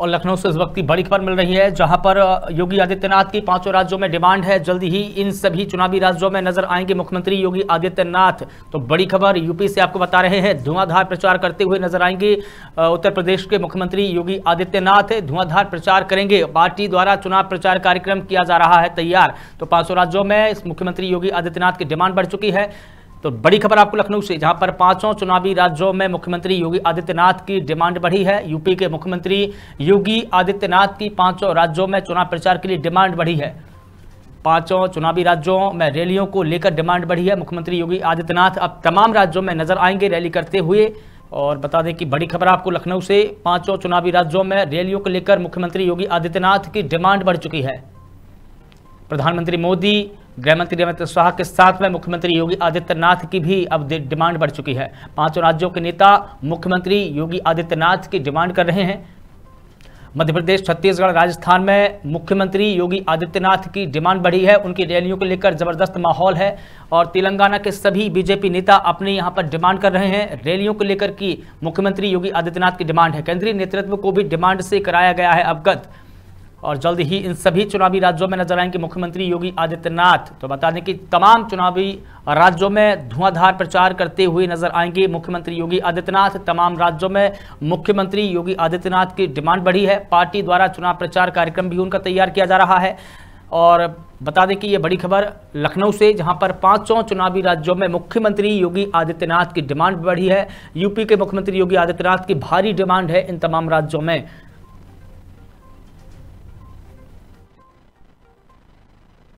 और लखनऊ से इस वक्त की बड़ी खबर मिल रही है जहां पर योगी आदित्यनाथ की पांचों राज्यों में डिमांड है जल्द ही इन सभी चुनावी राज्यों में नजर आएंगे मुख्यमंत्री योगी आदित्यनाथ तो बड़ी खबर यूपी से आपको बता रहे हैं धुआंधार प्रचार करते हुए नजर आएंगे उत्तर प्रदेश के मुख्यमंत्री योगी आदित्यनाथ धुआंधार प्रचार करेंगे पार्टी द्वारा चुनाव प्रचार कार्यक्रम किया जा रहा है तैयार तो पांचों राज्यों में मुख्यमंत्री योगी आदित्यनाथ की डिमांड बढ़ चुकी है तो बड़ी खबर आपको लखनऊ से जहां पर पांचों चुनावी राज्यों में मुख्यमंत्री योगी आदित्यनाथ की डिमांड बढ़ी है यूपी के मुख्यमंत्री योगी आदित्यनाथ की पांचों राज्यों में चुनाव प्रचार के लिए डिमांड बढ़ी है पांचों चुनावी राज्यों में रैलियों को लेकर डिमांड बढ़ी है मुख्यमंत्री योगी आदित्यनाथ अब तमाम राज्यों में नजर आएंगे रैली करते हुए और बता दें कि बड़ी खबर आपको लखनऊ से पांचों चुनावी राज्यों में रैलियों को लेकर मुख्यमंत्री योगी आदित्यनाथ की डिमांड बढ़ चुकी है प्रधानमंत्री मोदी गृहमंत्री अमित शाह के साथ में मुख्यमंत्री योगी आदित्यनाथ की भी अब डिमांड बढ़ चुकी है पांचों राज्यों के नेता मुख्यमंत्री योगी आदित्यनाथ की डिमांड कर रहे हैं मध्य प्रदेश छत्तीसगढ़ राजस्थान में मुख्यमंत्री योगी आदित्यनाथ की डिमांड बढ़ी है उनकी रैलियों को लेकर जबरदस्त माहौल है और तेलंगाना के सभी बीजेपी नेता अपने यहां पर डिमांड कर रहे हैं रैलियों को लेकर की मुख्यमंत्री योगी आदित्यनाथ की डिमांड है केंद्रीय नेतृत्व को भी डिमांड से कराया गया है अवगत और जल्द ही इन सभी चुनावी राज्यों में नजर आएंगे मुख्यमंत्री योगी आदित्यनाथ तो बता दें कि तमाम चुनावी राज्यों में धुआंधार प्रचार करते हुए नजर आएंगे मुख्यमंत्री योगी आदित्यनाथ तमाम राज्यों में मुख्यमंत्री योगी आदित्यनाथ की डिमांड बढ़ी है पार्टी द्वारा चुनाव प्रचार कार्यक्रम भी उनका तैयार किया जा रहा है और बता दें कि ये बड़ी खबर लखनऊ से जहां पर पांचों चुनावी राज्यों में मुख्यमंत्री योगी आदित्यनाथ की डिमांड बढ़ी है यूपी के मुख्यमंत्री योगी आदित्यनाथ की भारी डिमांड है इन तमाम राज्यों में